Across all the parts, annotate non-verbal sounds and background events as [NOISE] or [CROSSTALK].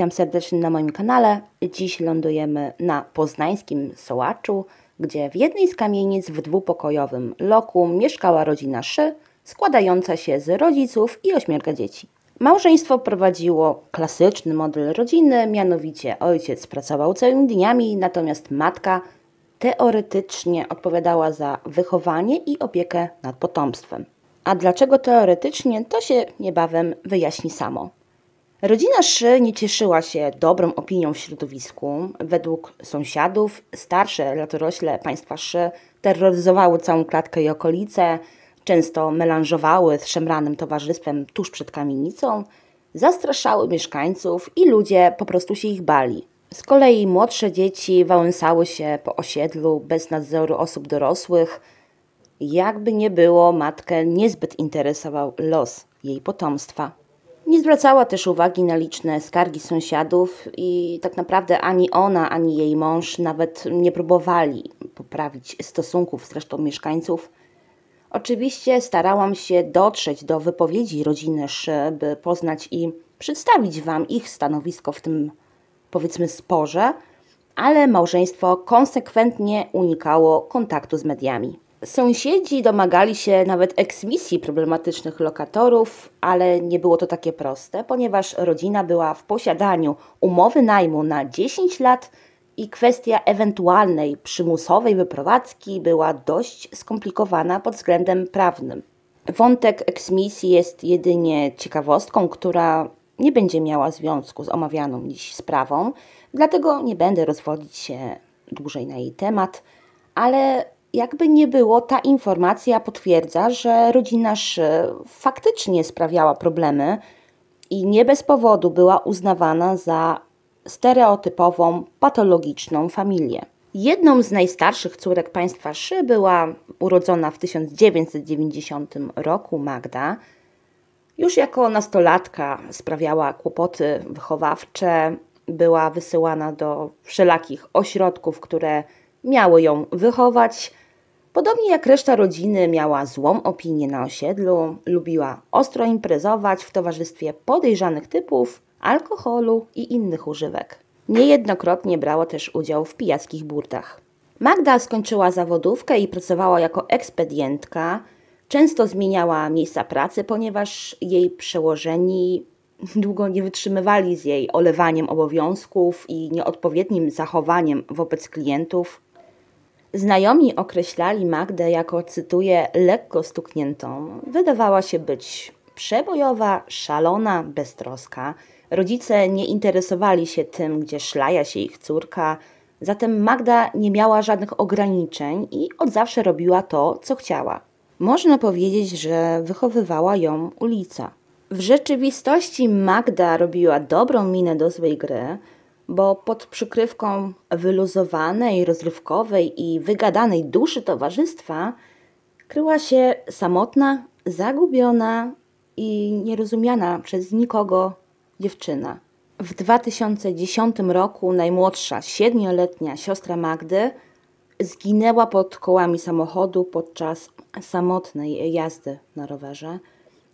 Witam serdecznie na moim kanale. Dziś lądujemy na poznańskim Sołaczu, gdzie w jednej z kamienic w dwupokojowym loku mieszkała rodzina Szy, składająca się z rodziców i ośmiorga dzieci. Małżeństwo prowadziło klasyczny model rodziny, mianowicie ojciec pracował całymi dniami, natomiast matka teoretycznie odpowiadała za wychowanie i opiekę nad potomstwem. A dlaczego teoretycznie, to się niebawem wyjaśni samo. Rodzina Szy nie cieszyła się dobrą opinią w środowisku. Według sąsiadów starsze latorośle państwa Szy terroryzowały całą klatkę i okolice, często melanżowały z szemranym towarzystwem tuż przed kamienicą, zastraszały mieszkańców i ludzie po prostu się ich bali. Z kolei młodsze dzieci wałęsały się po osiedlu bez nadzoru osób dorosłych. Jakby nie było, matkę niezbyt interesował los jej potomstwa. Nie zwracała też uwagi na liczne skargi sąsiadów i tak naprawdę ani ona, ani jej mąż nawet nie próbowali poprawić stosunków z resztą mieszkańców. Oczywiście starałam się dotrzeć do wypowiedzi rodziny, by poznać i przedstawić Wam ich stanowisko w tym, powiedzmy, sporze, ale małżeństwo konsekwentnie unikało kontaktu z mediami. Sąsiedzi domagali się nawet eksmisji problematycznych lokatorów, ale nie było to takie proste, ponieważ rodzina była w posiadaniu umowy najmu na 10 lat i kwestia ewentualnej przymusowej wyprowadzki była dość skomplikowana pod względem prawnym. Wątek eksmisji jest jedynie ciekawostką, która nie będzie miała związku z omawianą dziś sprawą, dlatego nie będę rozwodzić się dłużej na jej temat, ale jakby nie było, ta informacja potwierdza, że rodzina Szy faktycznie sprawiała problemy i nie bez powodu była uznawana za stereotypową, patologiczną familię. Jedną z najstarszych córek państwa Szy była urodzona w 1990 roku Magda. Już jako nastolatka sprawiała kłopoty wychowawcze, była wysyłana do wszelakich ośrodków, które miały ją wychować. Podobnie jak reszta rodziny miała złą opinię na osiedlu, lubiła ostro imprezować w towarzystwie podejrzanych typów, alkoholu i innych używek. Niejednokrotnie brała też udział w pijackich burtach. Magda skończyła zawodówkę i pracowała jako ekspedientka. Często zmieniała miejsca pracy, ponieważ jej przełożeni [LAUGHS] długo nie wytrzymywali z jej olewaniem obowiązków i nieodpowiednim zachowaniem wobec klientów Znajomi określali Magdę jako, cytuję, lekko stukniętą. Wydawała się być przebojowa, szalona, beztroska. Rodzice nie interesowali się tym, gdzie szlaja się ich córka, zatem Magda nie miała żadnych ograniczeń i od zawsze robiła to, co chciała. Można powiedzieć, że wychowywała ją ulica. W rzeczywistości Magda robiła dobrą minę do złej gry, bo pod przykrywką wyluzowanej, rozrywkowej i wygadanej duszy towarzystwa kryła się samotna, zagubiona i nierozumiana przez nikogo dziewczyna. W 2010 roku najmłodsza, siedmioletnia siostra Magdy zginęła pod kołami samochodu podczas samotnej jazdy na rowerze.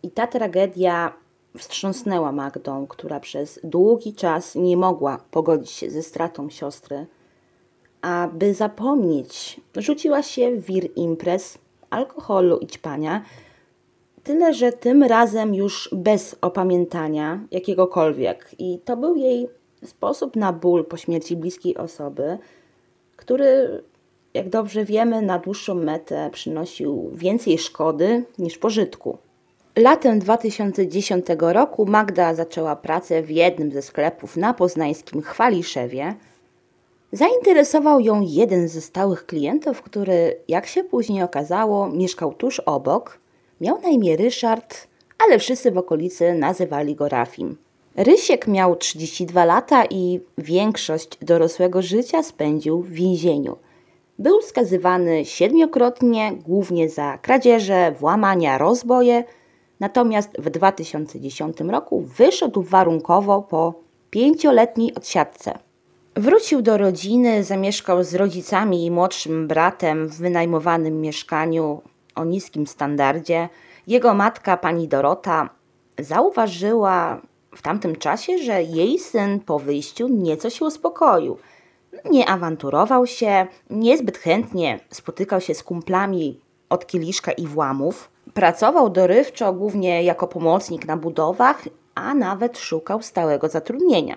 I ta tragedia wstrząsnęła Magdą, która przez długi czas nie mogła pogodzić się ze stratą siostry. Aby zapomnieć, rzuciła się w wir imprez, alkoholu i ćpania, tyle że tym razem już bez opamiętania jakiegokolwiek. I to był jej sposób na ból po śmierci bliskiej osoby, który, jak dobrze wiemy, na dłuższą metę przynosił więcej szkody niż pożytku. Latem 2010 roku Magda zaczęła pracę w jednym ze sklepów na poznańskim Chwaliszewie. Zainteresował ją jeden ze stałych klientów, który, jak się później okazało, mieszkał tuż obok. Miał na imię Ryszard, ale wszyscy w okolicy nazywali go Rafim. Rysiek miał 32 lata i większość dorosłego życia spędził w więzieniu. Był skazywany siedmiokrotnie, głównie za kradzieże, włamania, rozboje – Natomiast w 2010 roku wyszedł warunkowo po pięcioletniej odsiadce. Wrócił do rodziny, zamieszkał z rodzicami i młodszym bratem w wynajmowanym mieszkaniu o niskim standardzie. Jego matka, pani Dorota, zauważyła w tamtym czasie, że jej syn po wyjściu nieco się uspokoił. Nie awanturował się, niezbyt chętnie spotykał się z kumplami od kieliszka i włamów. Pracował dorywczo, głównie jako pomocnik na budowach, a nawet szukał stałego zatrudnienia.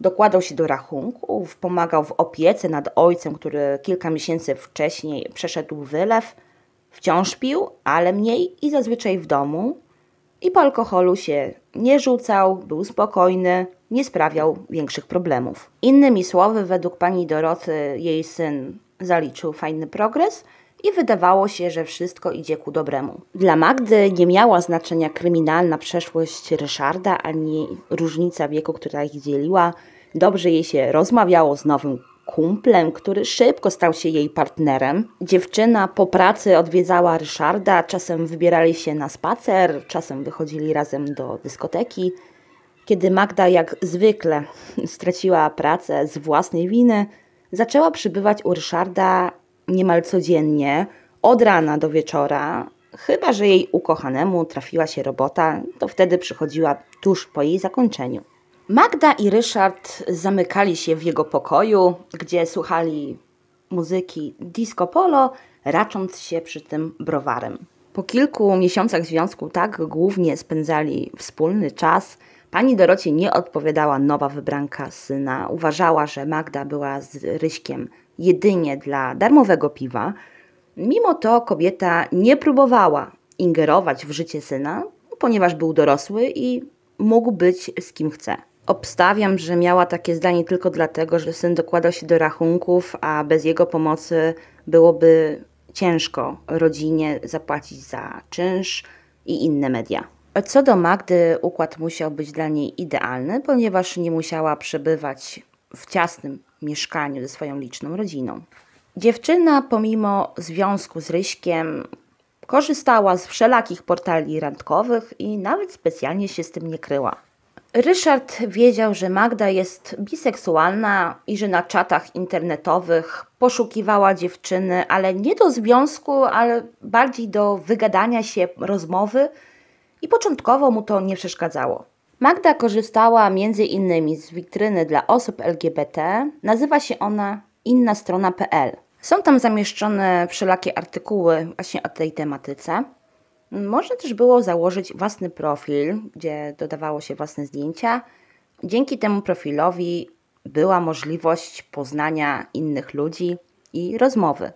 Dokładał się do rachunków, pomagał w opiece nad ojcem, który kilka miesięcy wcześniej przeszedł wylew. Wciąż pił, ale mniej i zazwyczaj w domu. I po alkoholu się nie rzucał, był spokojny, nie sprawiał większych problemów. Innymi słowy, według pani Doroty, jej syn zaliczył fajny progres – i wydawało się, że wszystko idzie ku dobremu. Dla Magdy nie miała znaczenia kryminalna przeszłość Ryszarda ani różnica wieku, która ich dzieliła. Dobrze jej się rozmawiało z nowym kumplem, który szybko stał się jej partnerem. Dziewczyna po pracy odwiedzała Ryszarda, czasem wybierali się na spacer, czasem wychodzili razem do dyskoteki. Kiedy Magda, jak zwykle, [LAUGHS] straciła pracę z własnej winy, zaczęła przybywać u Ryszarda niemal codziennie, od rana do wieczora, chyba że jej ukochanemu trafiła się robota, to wtedy przychodziła tuż po jej zakończeniu. Magda i Ryszard zamykali się w jego pokoju, gdzie słuchali muzyki disco polo, racząc się przy tym browarem. Po kilku miesiącach związku tak głównie spędzali wspólny czas. Pani Dorocie nie odpowiadała nowa wybranka syna. Uważała, że Magda była z Ryśkiem jedynie dla darmowego piwa, mimo to kobieta nie próbowała ingerować w życie syna, ponieważ był dorosły i mógł być z kim chce. Obstawiam, że miała takie zdanie tylko dlatego, że syn dokładał się do rachunków, a bez jego pomocy byłoby ciężko rodzinie zapłacić za czynsz i inne media. Co do Magdy, układ musiał być dla niej idealny, ponieważ nie musiała przebywać w ciasnym mieszkaniu ze swoją liczną rodziną. Dziewczyna, pomimo związku z Ryśkiem, korzystała z wszelakich portali randkowych i nawet specjalnie się z tym nie kryła. Ryszard wiedział, że Magda jest biseksualna i że na czatach internetowych poszukiwała dziewczyny, ale nie do związku, ale bardziej do wygadania się, rozmowy i początkowo mu to nie przeszkadzało. Magda korzystała m.in. z witryny dla osób LGBT. Nazywa się ona innastrona.pl. Są tam zamieszczone wszelakie artykuły właśnie o tej tematyce. Można też było założyć własny profil, gdzie dodawało się własne zdjęcia. Dzięki temu profilowi była możliwość poznania innych ludzi i rozmowy.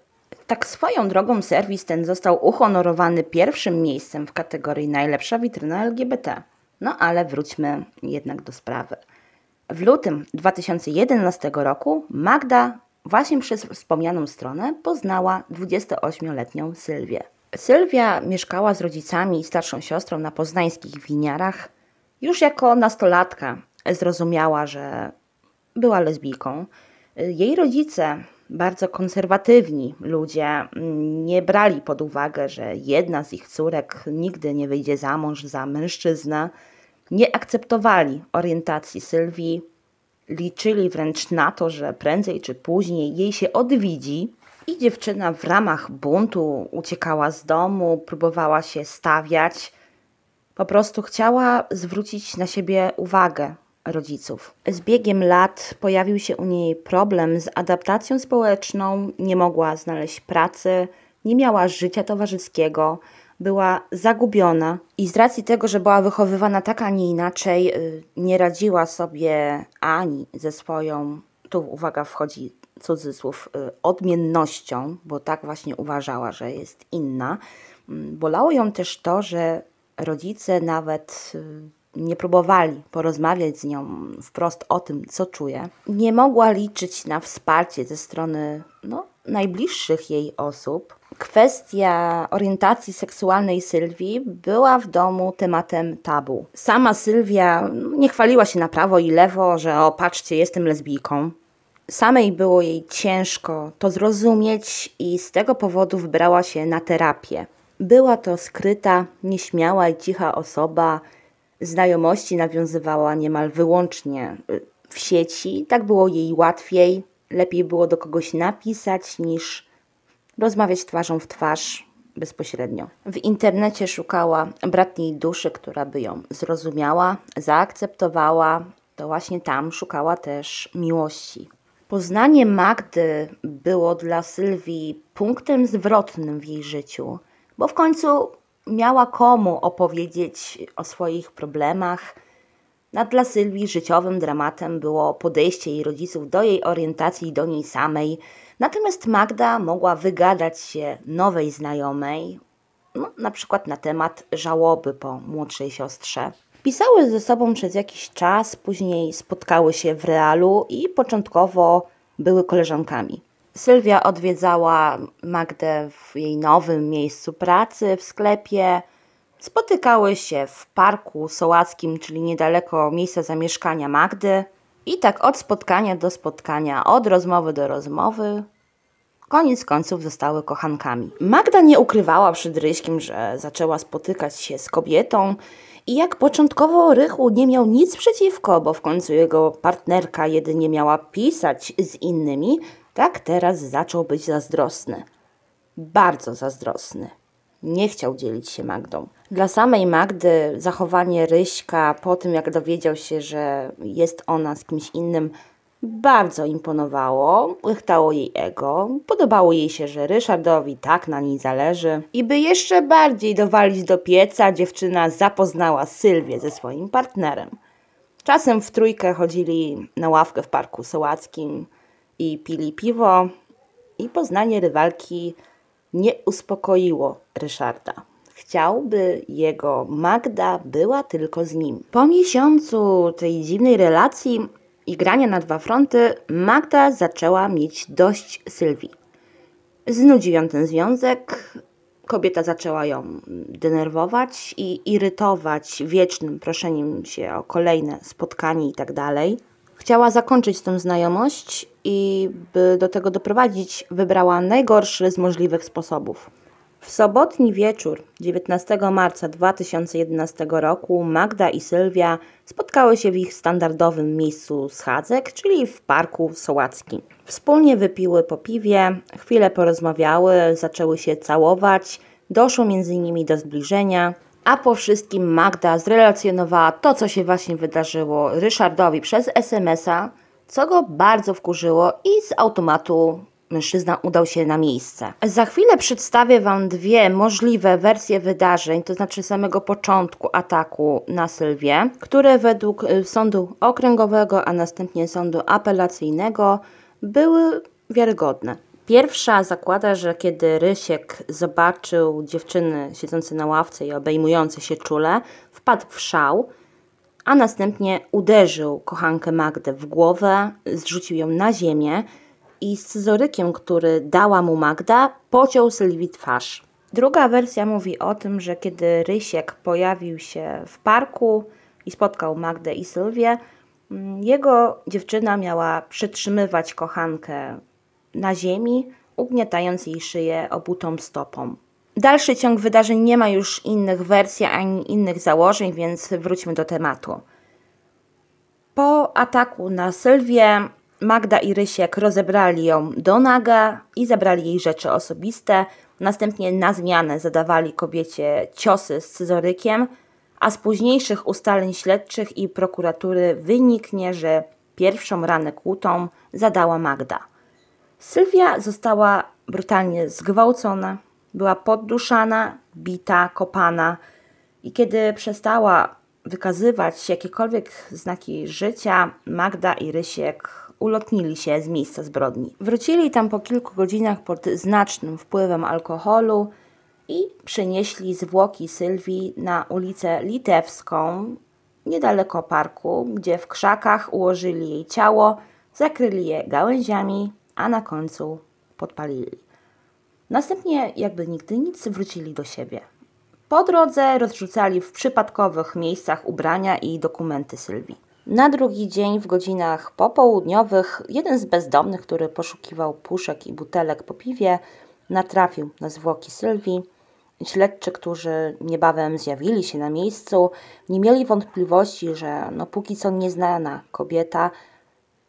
Tak swoją drogą serwis ten został uhonorowany pierwszym miejscem w kategorii najlepsza witryna LGBT. No ale wróćmy jednak do sprawy. W lutym 2011 roku Magda właśnie przez wspomnianą stronę poznała 28-letnią Sylwię. Sylwia mieszkała z rodzicami i starszą siostrą na poznańskich winiarach. Już jako nastolatka zrozumiała, że była lesbijką. Jej rodzice, bardzo konserwatywni ludzie, nie brali pod uwagę, że jedna z ich córek nigdy nie wyjdzie za mąż za mężczyznę nie akceptowali orientacji Sylwii, liczyli wręcz na to, że prędzej czy później jej się odwidzi i dziewczyna w ramach buntu uciekała z domu, próbowała się stawiać. Po prostu chciała zwrócić na siebie uwagę rodziców. Z biegiem lat pojawił się u niej problem z adaptacją społeczną, nie mogła znaleźć pracy, nie miała życia towarzyskiego była zagubiona i z racji tego, że była wychowywana tak, a nie inaczej, y, nie radziła sobie ani ze swoją, tu uwaga wchodzi cudzysłów, y, odmiennością, bo tak właśnie uważała, że jest inna. Mm, bolało ją też to, że rodzice nawet y, nie próbowali porozmawiać z nią wprost o tym, co czuje. Nie mogła liczyć na wsparcie ze strony no, najbliższych jej osób, kwestia orientacji seksualnej Sylwii była w domu tematem tabu. Sama Sylwia nie chwaliła się na prawo i lewo, że o patrzcie, jestem lesbijką. Samej było jej ciężko to zrozumieć i z tego powodu wybrała się na terapię. Była to skryta, nieśmiała i cicha osoba. Znajomości nawiązywała niemal wyłącznie y, w sieci. Tak było jej łatwiej, lepiej było do kogoś napisać niż rozmawiać twarzą w twarz bezpośrednio. W internecie szukała bratniej duszy, która by ją zrozumiała, zaakceptowała. To właśnie tam szukała też miłości. Poznanie Magdy było dla Sylwii punktem zwrotnym w jej życiu, bo w końcu miała komu opowiedzieć o swoich problemach, a dla Sylwii życiowym dramatem było podejście jej rodziców do jej orientacji i do niej samej. Natomiast Magda mogła wygadać się nowej znajomej, no, na przykład na temat żałoby po młodszej siostrze. Pisały ze sobą przez jakiś czas, później spotkały się w realu i początkowo były koleżankami. Sylwia odwiedzała Magdę w jej nowym miejscu pracy, w sklepie, Spotykały się w Parku Sołackim, czyli niedaleko miejsca zamieszkania Magdy. I tak od spotkania do spotkania, od rozmowy do rozmowy, koniec końców zostały kochankami. Magda nie ukrywała przed Ryśkiem, że zaczęła spotykać się z kobietą i jak początkowo Rychu nie miał nic przeciwko, bo w końcu jego partnerka jedynie miała pisać z innymi, tak teraz zaczął być zazdrosny. Bardzo zazdrosny nie chciał dzielić się Magdą. Dla samej Magdy zachowanie Ryśka po tym, jak dowiedział się, że jest ona z kimś innym, bardzo imponowało, łychtało jej ego, podobało jej się, że Ryszardowi tak na niej zależy. I by jeszcze bardziej dowalić do pieca, dziewczyna zapoznała Sylwię ze swoim partnerem. Czasem w trójkę chodzili na ławkę w Parku Sołackim i pili piwo i poznanie rywalki nie uspokoiło Ryszarda. Chciałby jego Magda była tylko z nim. Po miesiącu tej dziwnej relacji i grania na dwa fronty, Magda zaczęła mieć dość Sylwii. Znudził ją ten związek, kobieta zaczęła ją denerwować i irytować wiecznym proszeniem się o kolejne spotkanie itd. Tak Chciała zakończyć tą znajomość i by do tego doprowadzić, wybrała najgorszy z możliwych sposobów. W sobotni wieczór 19 marca 2011 roku Magda i Sylwia spotkały się w ich standardowym miejscu schadzek, czyli w parku sołackim. Wspólnie wypiły po piwie, chwilę porozmawiały, zaczęły się całować, doszło między nimi do zbliżenia, a po wszystkim Magda zrelacjonowała to, co się właśnie wydarzyło Ryszardowi przez SMS-a, co go bardzo wkurzyło i z automatu mężczyzna udał się na miejsce. Za chwilę przedstawię Wam dwie możliwe wersje wydarzeń, to znaczy samego początku ataku na Sylwię, które według y, sądu okręgowego, a następnie sądu apelacyjnego były wiarygodne. Pierwsza zakłada, że kiedy Rysiek zobaczył dziewczyny siedzące na ławce i obejmujące się czule, wpadł w szał, a następnie uderzył kochankę Magdę w głowę, zrzucił ją na ziemię i z scyzorykiem, który dała mu Magda, pociął Sylwii twarz. Druga wersja mówi o tym, że kiedy Rysiek pojawił się w parku i spotkał Magdę i Sylwię, mm, jego dziewczyna miała przytrzymywać kochankę na ziemi, ugniatając jej szyję obutą stopą. Dalszy ciąg wydarzeń nie ma już innych wersji ani innych założeń, więc wróćmy do tematu. Po ataku na Sylwię, Magda i Rysiek rozebrali ją do naga i zabrali jej rzeczy osobiste. Następnie na zmianę zadawali kobiecie ciosy z scyzorykiem, a z późniejszych ustaleń śledczych i prokuratury wyniknie, że pierwszą ranę kłutą zadała Magda. Sylwia została brutalnie zgwałcona, była podduszana, bita, kopana i kiedy przestała wykazywać jakiekolwiek znaki życia, Magda i Rysiek ulotnili się z miejsca zbrodni. Wrócili tam po kilku godzinach pod znacznym wpływem alkoholu i przynieśli zwłoki Sylwii na ulicę Litewską, niedaleko parku, gdzie w krzakach ułożyli jej ciało, zakryli je gałęziami, a na końcu podpalili. Następnie, jakby nigdy nic, wrócili do siebie. Po drodze rozrzucali w przypadkowych miejscach ubrania i dokumenty Sylwii. Na drugi dzień w godzinach popołudniowych jeden z bezdomnych, który poszukiwał puszek i butelek po piwie, natrafił na zwłoki Sylwii. Śledczy, którzy niebawem zjawili się na miejscu, nie mieli wątpliwości, że no póki co nieznana kobieta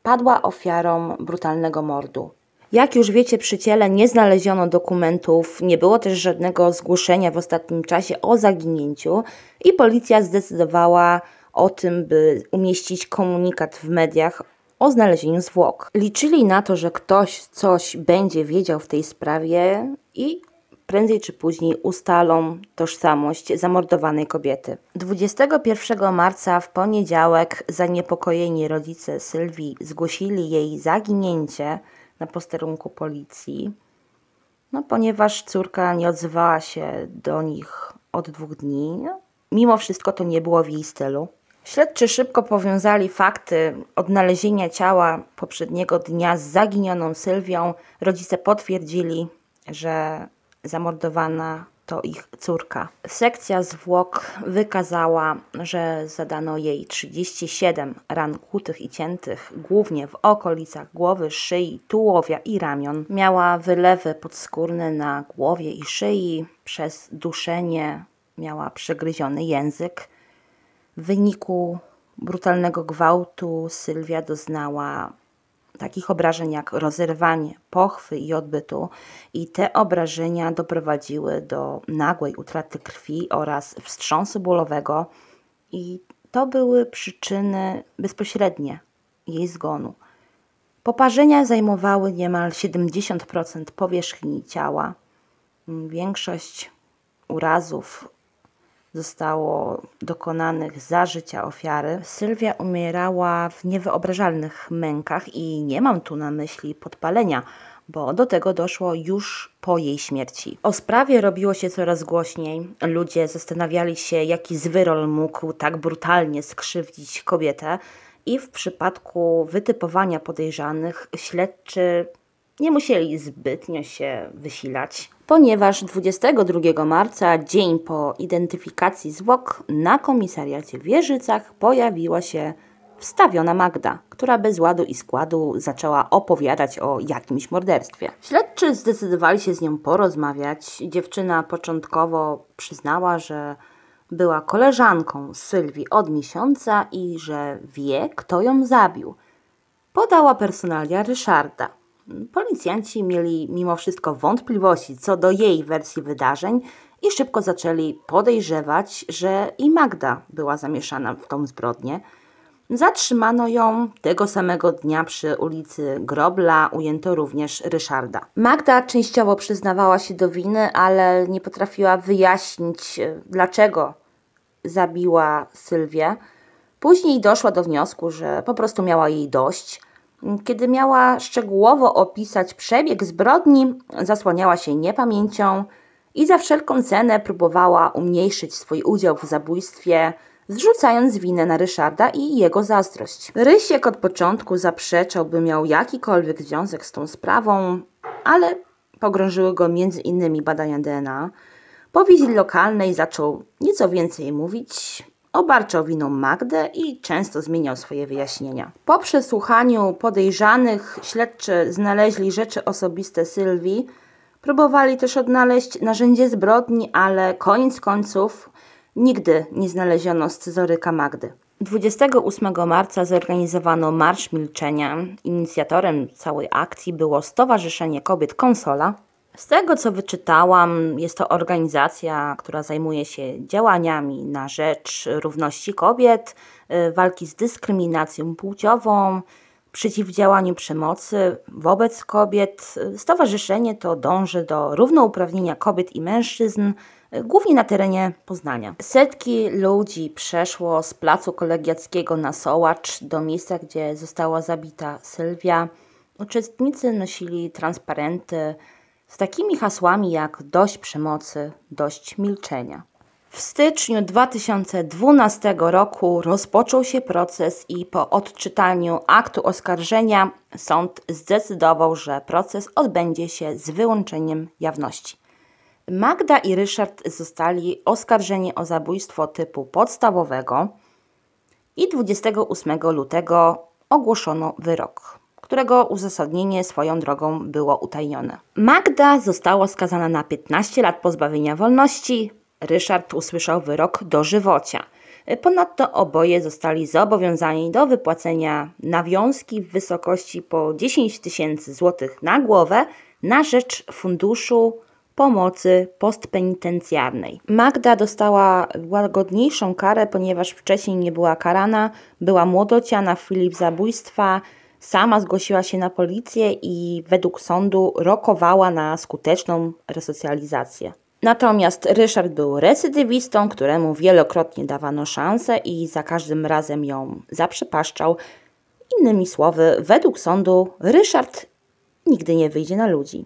padła ofiarą brutalnego mordu. Jak już wiecie, przy ciele nie znaleziono dokumentów, nie było też żadnego zgłoszenia w ostatnim czasie o zaginięciu i policja zdecydowała o tym, by umieścić komunikat w mediach o znalezieniu zwłok. Liczyli na to, że ktoś coś będzie wiedział w tej sprawie i prędzej czy później ustalą tożsamość zamordowanej kobiety. 21 marca w poniedziałek zaniepokojeni rodzice Sylwii zgłosili jej zaginięcie na posterunku policji, no ponieważ córka nie odzywała się do nich od dwóch dni. Mimo wszystko to nie było w jej stylu. Śledczy szybko powiązali fakty odnalezienia ciała poprzedniego dnia z zaginioną Sylwią. Rodzice potwierdzili, że zamordowana to ich córka. Sekcja zwłok wykazała, że zadano jej 37 ran kłutych i ciętych, głównie w okolicach głowy, szyi, tułowia i ramion. Miała wylewy podskórne na głowie i szyi, przez duszenie miała przegryziony język. W wyniku brutalnego gwałtu Sylwia doznała takich obrażeń jak rozerwanie pochwy i odbytu, i te obrażenia doprowadziły do nagłej utraty krwi oraz wstrząsu bólowego, i to były przyczyny bezpośrednie jej zgonu. Poparzenia zajmowały niemal 70% powierzchni ciała. Większość urazów zostało dokonanych za życia ofiary. Sylwia umierała w niewyobrażalnych mękach i nie mam tu na myśli podpalenia, bo do tego doszło już po jej śmierci. O sprawie robiło się coraz głośniej. Ludzie zastanawiali się, jaki zwyrol mógł tak brutalnie skrzywdzić kobietę. I w przypadku wytypowania podejrzanych śledczy nie musieli zbytnio się wysilać ponieważ 22 marca, dzień po identyfikacji zwłok, na komisariacie w Wieżycach pojawiła się wstawiona Magda, która bez ładu i składu zaczęła opowiadać o jakimś morderstwie. Śledczy zdecydowali się z nią porozmawiać. Dziewczyna początkowo przyznała, że była koleżanką Sylwii od miesiąca i że wie, kto ją zabił. Podała personalia Ryszarda. Policjanci mieli mimo wszystko wątpliwości co do jej wersji wydarzeń i szybko zaczęli podejrzewać, że i Magda była zamieszana w tą zbrodnię. Zatrzymano ją tego samego dnia przy ulicy Grobla, ujęto również Ryszarda. Magda częściowo przyznawała się do winy, ale nie potrafiła wyjaśnić, e, dlaczego zabiła Sylwię. Później doszła do wniosku, że po prostu miała jej dość kiedy miała szczegółowo opisać przebieg zbrodni, zasłaniała się niepamięcią i za wszelką cenę próbowała umniejszyć swój udział w zabójstwie, zrzucając winę na Ryszarda i jego zazdrość. Rysiek od początku zaprzeczał, by miał jakikolwiek związek z tą sprawą, ale pogrążyły go między innymi badania DNA. Po wizji lokalnej zaczął nieco więcej mówić, Obarczał winą Magdę i często zmieniał swoje wyjaśnienia. Po przesłuchaniu podejrzanych śledczy znaleźli rzeczy osobiste Sylwii. Próbowali też odnaleźć narzędzie zbrodni, ale koniec końców nigdy nie znaleziono scyzoryka Magdy. 28 marca zorganizowano Marsz Milczenia. Inicjatorem całej akcji było Stowarzyszenie Kobiet Konsola, z tego co wyczytałam, jest to organizacja, która zajmuje się działaniami na rzecz równości kobiet, y, walki z dyskryminacją płciową, przeciwdziałaniu przemocy wobec kobiet. Stowarzyszenie to dąży do równouprawnienia kobiet i mężczyzn, y, głównie na terenie Poznania. Setki ludzi przeszło z placu kolegiackiego na Sołacz do miejsca, gdzie została zabita Sylwia. Uczestnicy nosili transparenty z takimi hasłami jak dość przemocy, dość milczenia. W styczniu 2012 roku rozpoczął się proces i po odczytaniu aktu oskarżenia sąd zdecydował, że proces odbędzie się z wyłączeniem jawności. Magda i Ryszard zostali oskarżeni o zabójstwo typu podstawowego i 28 lutego ogłoszono wyrok którego uzasadnienie swoją drogą było utajnione. Magda została skazana na 15 lat pozbawienia wolności. Ryszard usłyszał wyrok dożywocia. Ponadto oboje zostali zobowiązani do wypłacenia nawiązki w wysokości po 10 tysięcy złotych na głowę na rzecz Funduszu Pomocy Postpenitencjarnej. Magda dostała łagodniejszą karę, ponieważ wcześniej nie była karana, była młodociana w chwili zabójstwa, Sama zgłosiła się na policję i według sądu rokowała na skuteczną resocjalizację. Natomiast Ryszard był recydywistą, któremu wielokrotnie dawano szansę i za każdym razem ją zaprzepaszczał. Innymi słowy, według sądu Ryszard nigdy nie wyjdzie na ludzi.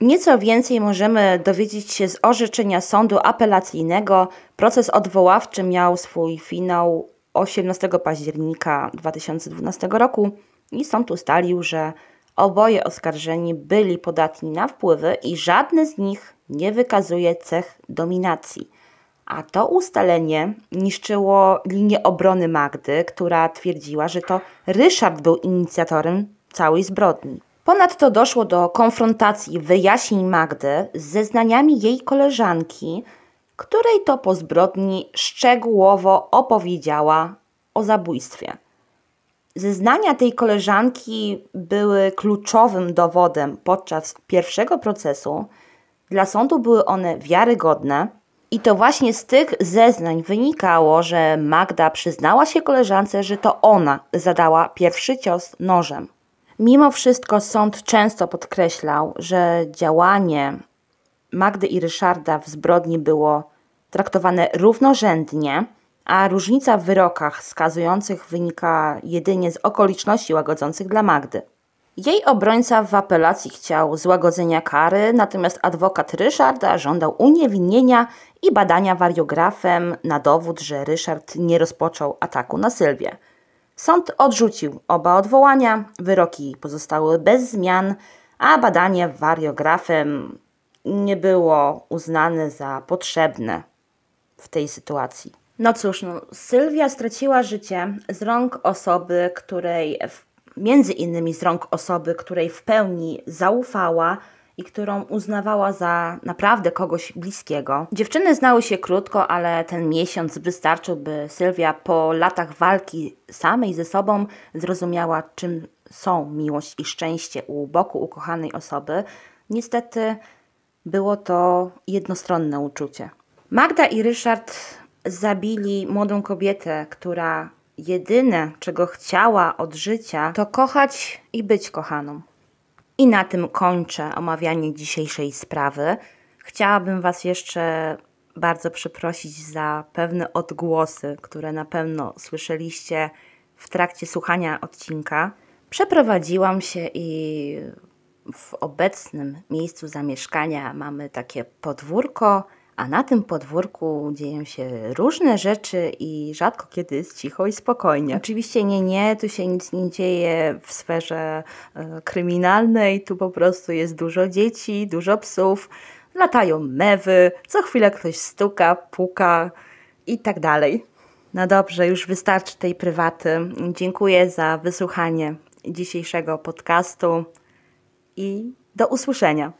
Nieco więcej możemy dowiedzieć się z orzeczenia sądu apelacyjnego. Proces odwoławczy miał swój finał 18 października 2012 roku i sąd ustalił, że oboje oskarżeni byli podatni na wpływy i żadny z nich nie wykazuje cech dominacji. A to ustalenie niszczyło linię obrony Magdy, która twierdziła, że to Ryszard był inicjatorem całej zbrodni. Ponadto doszło do konfrontacji wyjaśnień Magdy z zeznaniami jej koleżanki, której to po zbrodni szczegółowo opowiedziała o zabójstwie. Zeznania tej koleżanki były kluczowym dowodem podczas pierwszego procesu. Dla sądu były one wiarygodne. I to właśnie z tych zeznań wynikało, że Magda przyznała się koleżance, że to ona zadała pierwszy cios nożem. Mimo wszystko sąd często podkreślał, że działanie Magdy i Ryszarda w zbrodni było traktowane równorzędnie a różnica w wyrokach skazujących wynika jedynie z okoliczności łagodzących dla Magdy. Jej obrońca w apelacji chciał złagodzenia kary, natomiast adwokat Ryszarda żądał uniewinnienia i badania wariografem na dowód, że Ryszard nie rozpoczął ataku na Sylwię. Sąd odrzucił oba odwołania, wyroki pozostały bez zmian, a badanie wariografem nie było uznane za potrzebne w tej sytuacji. No cóż, no, Sylwia straciła życie z rąk osoby, której, między innymi z rąk osoby, której w pełni zaufała i którą uznawała za naprawdę kogoś bliskiego. Dziewczyny znały się krótko, ale ten miesiąc wystarczył, by Sylwia po latach walki samej ze sobą zrozumiała, czym są miłość i szczęście u boku ukochanej osoby. Niestety było to jednostronne uczucie. Magda i Ryszard zabili młodą kobietę, która jedyne, czego chciała od życia, to kochać i być kochaną. I na tym kończę omawianie dzisiejszej sprawy. Chciałabym Was jeszcze bardzo przeprosić za pewne odgłosy, które na pewno słyszeliście w trakcie słuchania odcinka. Przeprowadziłam się i w obecnym miejscu zamieszkania mamy takie podwórko, a na tym podwórku dzieją się różne rzeczy i rzadko kiedy jest cicho i spokojnie. Oczywiście nie, nie, tu się nic nie dzieje w sferze e, kryminalnej, tu po prostu jest dużo dzieci, dużo psów, latają mewy, co chwilę ktoś stuka, puka i tak dalej. No dobrze, już wystarczy tej prywaty. Dziękuję za wysłuchanie dzisiejszego podcastu i do usłyszenia.